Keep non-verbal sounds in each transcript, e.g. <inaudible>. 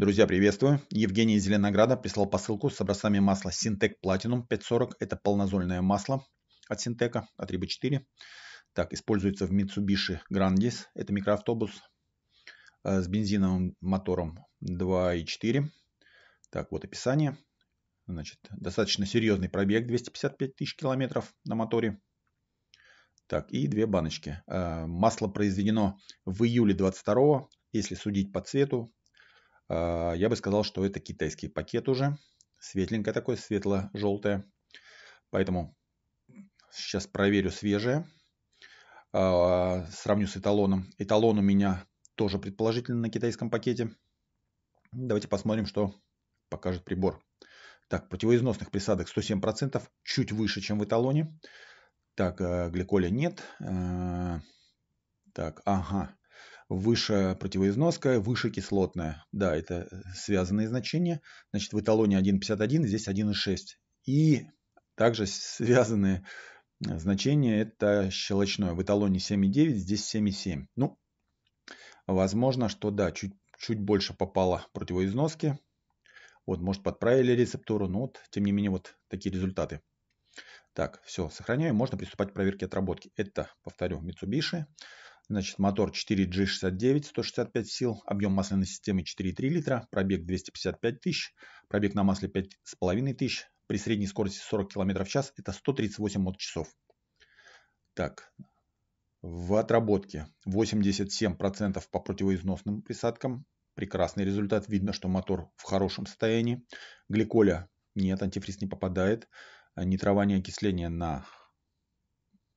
Друзья, приветствую. Евгений из Зеленограда прислал посылку с образцами масла Синтек Platinum 540. Это полнозольное масло от Синтека, от Риба 4. Так, используется в Mitsubishi Grandis. Это микроавтобус э, с бензиновым мотором 2.4. Так, вот описание. Значит, достаточно серьезный пробег 255 тысяч километров на моторе. Так, и две баночки. Э, масло произведено в июле 22 если судить по цвету, а, я бы сказал, что это китайский пакет уже. Светленькое такое, светло-желтое. Поэтому сейчас проверю свежее. А, сравню с эталоном. Эталон у меня тоже предположительно на китайском пакете. Давайте посмотрим, что покажет прибор. Так, противоизносных присадок 107%, чуть выше, чем в эталоне. Так, э, гликоля нет. Э, так, ага, выше противоизноска, выше кислотная. Да, это э, связанные значения. Значит, в эталоне 1,51, здесь 1,6. И также связанные э, значения это щелочное. В эталоне 7,9, здесь 7,7. Ну, возможно, что да, чуть, чуть больше попало противоизноски. Вот, может, подправили рецептуру, но вот, тем не менее, вот такие результаты. Так, все, сохраняем. Можно приступать к проверке отработки. Это, повторю, Mitsubishi. Значит, мотор 4G69, 165 сил, объем масляной системы 4,3 литра, пробег 255 тысяч, пробег на масле 5,5 тысяч, при средней скорости 40 км в час это 138 моточасов. Так, в отработке 87% по противоизносным присадкам. Прекрасный результат. Видно, что мотор в хорошем состоянии. Гликоля нет, антифриз не попадает. Нитрование окисления на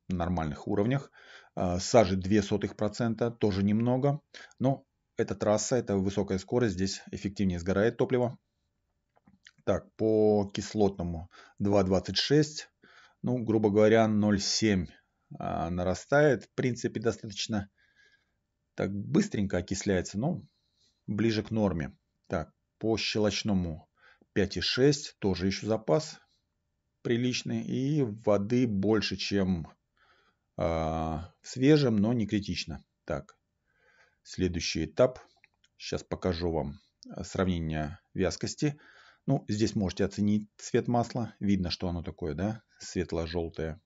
нормальных уровнях. А, сажи 0,02%, тоже немного, но это трасса, это высокая скорость, здесь эффективнее сгорает топливо. Так, по кислотному 2,26, ну, грубо говоря, 0,7 а, нарастает. В принципе, достаточно так быстренько окисляется, но ближе к норме. Так, по щелочному 5,6, тоже еще запас приличный. И воды больше, чем а, свежим, но не критично. Так, следующий этап. Сейчас покажу вам а, сравнение вязкости. Ну, здесь можете оценить цвет масла. Видно, что оно такое, да, светло-желтое.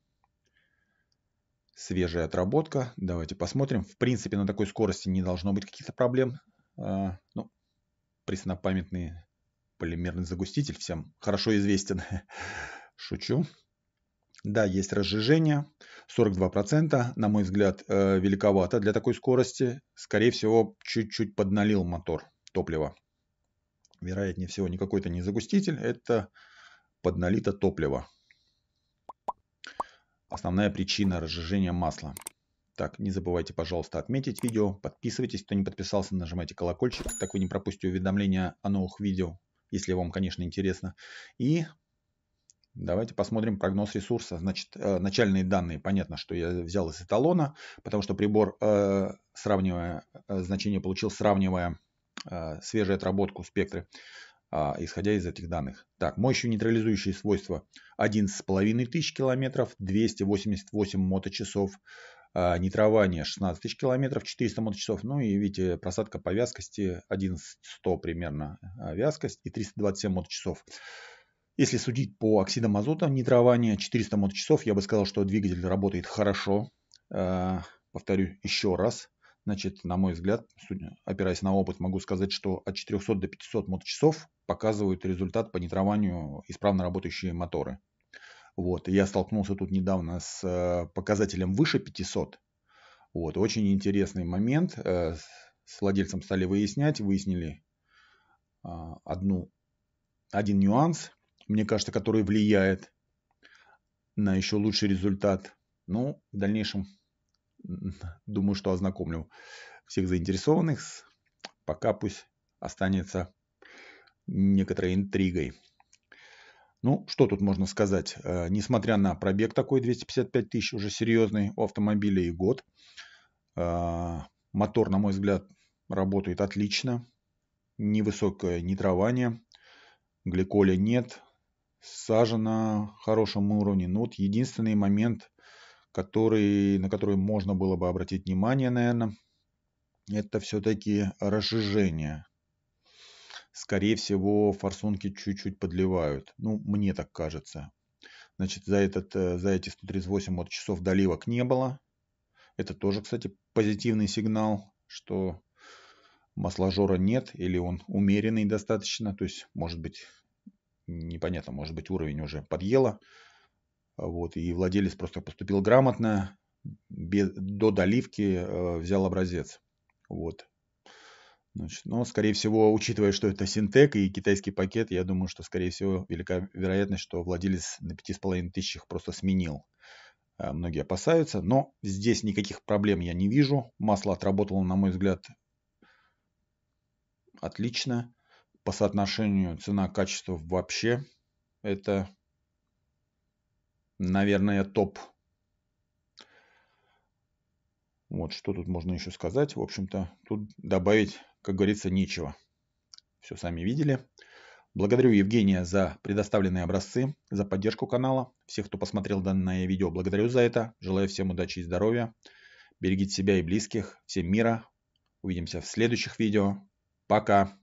Свежая отработка. Давайте посмотрим. В принципе, на такой скорости не должно быть каких-то проблем. А, ну, преснопамятный полимерный загуститель всем хорошо известен. <laughs> Шучу. Да, есть разжижение, 42%, на мой взгляд, э, великовато для такой скорости. Скорее всего, чуть-чуть подналил мотор топлива. Вероятнее всего, не какой-то не загуститель, это подналито топливо. Основная причина разжижения масла. Так, не забывайте, пожалуйста, отметить видео, подписывайтесь, кто не подписался, нажимайте колокольчик, так вы не пропустите уведомления о новых видео, если вам, конечно, интересно. И Давайте посмотрим прогноз ресурса. Значит, э, начальные данные, понятно, что я взял из эталона, потому что прибор, э, сравнивая э, значение, получил, сравнивая свежую отработку спектры, а, исходя из этих данных. Так, мощью нейтрализующие свойства 11,5 тысяч километров, 288 моточасов, нитрование 16 тысяч километров, 400 моточасов. Ну и видите, просадка по вязкости 1100 примерно вязкость и 327 моточасов. часов если судить по оксидам азота нитрования, 400 моточасов, я бы сказал, что двигатель работает хорошо. Э, повторю еще раз. Значит, на мой взгляд, опираясь на опыт, могу сказать, что от 400 до 500 моточасов показывают результат по нитрованию исправно работающие моторы. Вот. Я столкнулся тут недавно с э, показателем выше 500. Вот. Очень интересный момент. Э, с владельцем стали выяснять. Выяснили одну, один нюанс мне кажется, который влияет на еще лучший результат. Ну, в дальнейшем, <laughs> думаю, что ознакомлю всех заинтересованных. Пока пусть останется некоторой интригой. Ну, что тут можно сказать? Э, несмотря на пробег такой 255 тысяч, уже серьезный у автомобиля и год, э, мотор, на мой взгляд, работает отлично. Невысокое нитрование, гликоля нет, Сажа на хорошем уровне нот. Ну, единственный момент, который, на который можно было бы обратить внимание, наверное, это все-таки разжижение. Скорее всего, форсунки чуть-чуть подливают. Ну, мне так кажется. Значит, за, этот, э, за эти 138 вот часов доливок не было. Это тоже, кстати, позитивный сигнал, что масложора нет или он умеренный достаточно. То есть, может быть, непонятно, может быть, уровень уже подъела. Вот, и владелец просто поступил грамотно, без, до доливки э, взял образец. Вот. Значит, но, скорее всего, учитывая, что это синтек и китайский пакет, я думаю, что, скорее всего, велика вероятность, что владелец на 5,5 тысячах просто сменил. Э, многие опасаются, но здесь никаких проблем я не вижу. Масло отработало, на мой взгляд, отлично по соотношению цена-качество вообще это, наверное, топ. Вот что тут можно еще сказать. В общем-то, тут добавить, как говорится, нечего. Все сами видели. Благодарю Евгения за предоставленные образцы, за поддержку канала. Всех, кто посмотрел данное видео, благодарю за это. Желаю всем удачи и здоровья. Берегите себя и близких. Всем мира. Увидимся в следующих видео. Пока.